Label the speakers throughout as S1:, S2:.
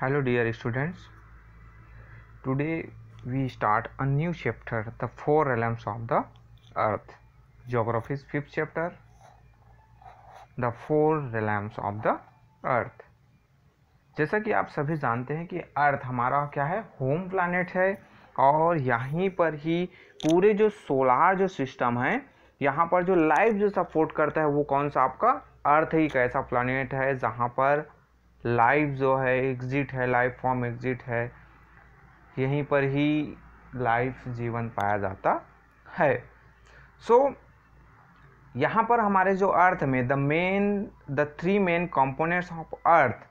S1: hello dear students today we start a new chapter the four realms of the earth geography fifth chapter the four realms of the earth जैसा कि आप सभी जानते हैं कि अर्थ हमारा क्या है होम प्लानट है और यहीं पर ही पूरे जो सोलार जो सिस्टम है यहाँ पर जो लाइफ जो सपोर्ट करता है वो कौन सा आपका अर्थ ही एक ऐसा प्लानट है जहाँ पर लाइव जो है एग्जिट है लाइव फॉर्म एग्जिट है यहीं पर ही लाइफ जीवन पाया जाता है सो so, यहाँ पर हमारे जो अर्थ में the main the three main components of earth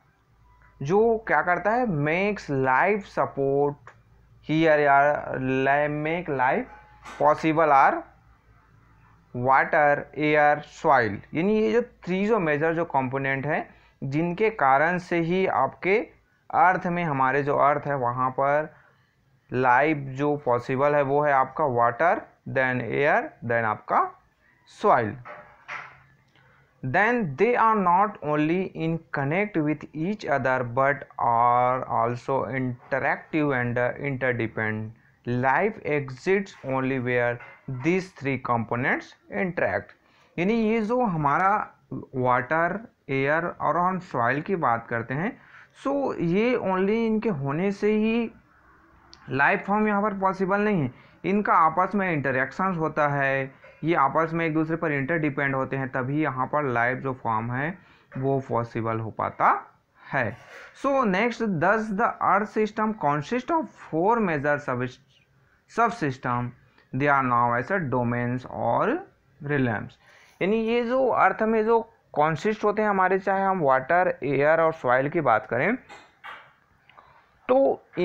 S1: जो क्या करता है makes life support here are make life possible are water air soil यानी ये जो थ्री जो मेजर जो कंपोनेंट हैं जिनके कारण से ही आपके अर्थ में हमारे जो अर्थ है वहाँ पर लाइफ जो पॉसिबल है वो है आपका वाटर देन एयर देन आपका soil then they are not only in connect with each other but are also interactive and interdepend life exist only where this three components interact यानी ये जो हमारा वाटर एयर और हम soil की बात करते हैं सो so, ये ओनली इनके होने से ही लाइफ फॉर्म यहाँ पर पॉसिबल नहीं है इनका आपस में इंटरेक्शन होता है ये आपस में एक दूसरे पर इंटर डिपेंड होते हैं तभी यहाँ पर लाइफ जो फॉर्म है वो पॉसिबल हो पाता है so next thus the earth system consist of four major sub sub system they are now as a domains और रिलेम्स यानी ये जो अर्थ में जो कॉन्सिस्ट होते हैं हमारे चाहे हम वाटर एयर और सॉइल की बात करें तो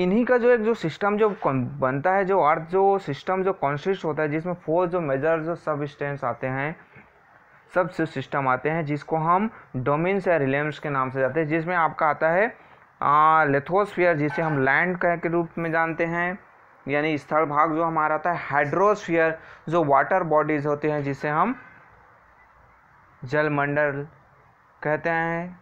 S1: इन्हीं का जो एक जो सिस्टम जो बनता है जो अर्थ जो सिस्टम जो कॉन्सिस्ट होता है जिसमें फोर जो मेजर जो सब स्टेंस आते हैं सब सिस्टम आते हैं जिसको हम डोमिनस या रिलेम्स के नाम से जाते हैं जिसमें आपका आता है लेथोस्फियर जिसे हम लैंड के रूप में जानते हैं यानी स्थल भाग जो हमारा आता है हाइड्रोस्फियर जो वाटर बॉडीज़ होते हैं जिसे हम जलमंडल कहते हैं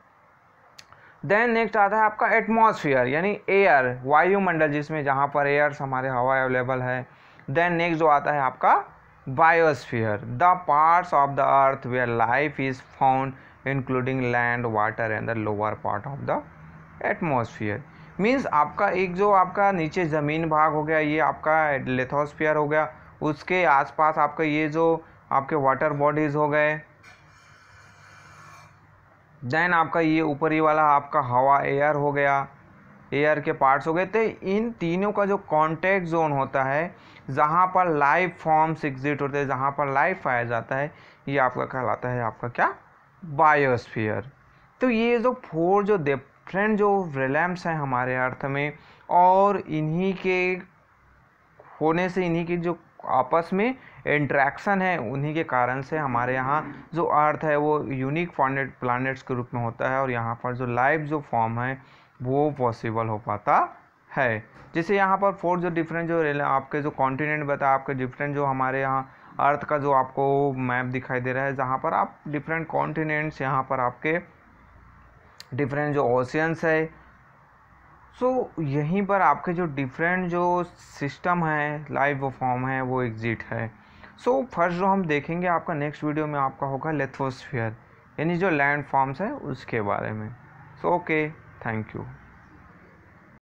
S1: देन नेक्स्ट आता है आपका एटमॉस्फेयर यानी एयर वायुमंडल जिसमें जहाँ पर एयर्स हमारे हवा अवेलेबल है देन नेक्स्ट जो आता है आपका biosphere the parts of the earth where life is found including land water and the lower part of the atmosphere means आपका एक जो आपका नीचे ज़मीन भाग हो गया ये आपका लेथोस्फियर हो गया उसके आसपास आपका ये जो आपके वाटर बॉडीज़ हो गए देन आपका ये ऊपरी वाला आपका हवा एयर हो गया एयर के पार्ट्स हो गए तो इन तीनों का जो कॉन्टैक्ट जोन होता है जहाँ पर लाइव फॉर्म्स एग्जिट होते हैं जहाँ पर लाइफ आया जाता है ये आपका कहलाता है आपका क्या बायोस्फीयर तो ये जो फोर जो डिफरेंट जो रिलैम्स हैं हमारे अर्थ में और इन्हीं के होने से इन्हीं की जो आपस में इंट्रैक्शन है उन्हीं के कारण से हमारे यहाँ जो अर्थ है वो यूनिक प्लानट प्लानट्स के रूप में होता है और यहाँ पर जो लाइफ जो फॉर्म है वो पॉसिबल हो पाता है जैसे यहाँ पर फोर जो डिफरेंट जो आपके जो कॉन्टिनेंट बताया आपके डिफरेंट जो हमारे यहाँ अर्थ का जो आपको मैप दिखाई दे रहा है जहाँ पर आप डिफरेंट कॉन्टिनेंट्स यहाँ पर आपके डिफरेंट जो ओशियंस है सो so, यहीं पर आपके जो डिफरेंट जो सिस्टम है लाइव वो फॉर्म है वो एग्जिट है सो so, फर्स्ट जो हम देखेंगे आपका नेक्स्ट वीडियो में आपका होगा लेथोस्फियर यानी जो लैंड फॉर्म्स है उसके बारे में सो ओके थैंक यू